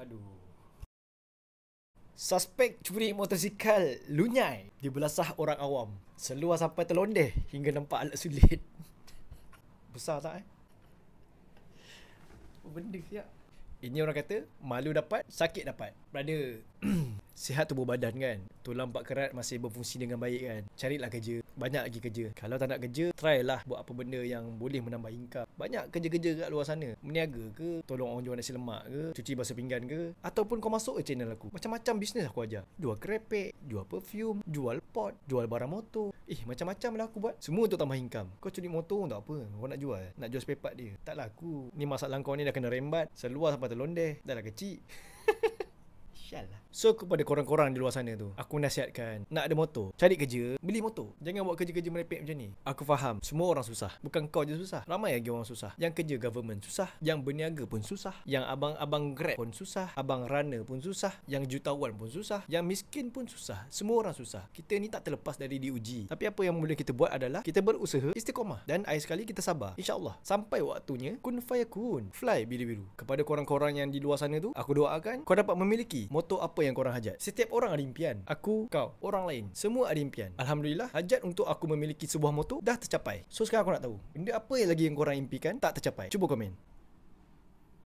Aduh. Suspek curi motosikal lunyai dibelasah orang awam. Seluar sampai terlondeh hingga nampak alat sulit. Besar tak eh? Benda siap. Ini orang kata, malu dapat, sakit dapat. Brother, sihat tubuh badan kan tulang bak kerat masih berfungsi dengan baik kan carilah kerja banyak lagi kerja kalau tak nak kerja try lah buat apa benda yang boleh menambah income banyak kerja-kerja kat luar sana meniaga ke tolong orang jual nasi lemak ke cuci basuh pinggan ke ataupun kau masuk ke channel aku macam-macam bisnes aku ajar jual kerepek jual perfume jual pot jual barang motor eh macam-macam lah aku buat semua untuk tambah income kau curi motor untuk apa kau nak jual nak jual spare dia tak laku. ni masalah kau ni dah kena rembat seluar sampai terlondeh dah lah kecil Sial lah. So kepada korang-korang di luar sana tu, aku nasihatkan nak ada motor, cari kerja, beli motor. Jangan buat kerja-kerja merepek macam ni. Aku faham, semua orang susah. Bukan kau je susah. Ramai lagi orang susah. Yang kerja government susah, yang berniaga pun susah, yang abang-abang Grab pun susah, abang runner pun susah, yang jutawan pun susah, yang miskin pun susah. Semua orang susah. Kita ni tak terlepas dari diuji. Tapi apa yang boleh kita buat adalah kita berusaha istiqomah dan air sekali kita sabar. InsyaAllah. Sampai waktunya, kun fayakun. Fly biru-biru. Kepada korang-korang yang di luar sana tu, aku doakan kau dapat memiliki Moto apa yang korang hajat? Setiap orang ada impian. Aku, kau, orang lain. Semua ada impian. Alhamdulillah, hajat untuk aku memiliki sebuah moto dah tercapai. So sekarang aku nak tahu, benda apa yang lagi yang korang impikan tak tercapai? Cuba komen.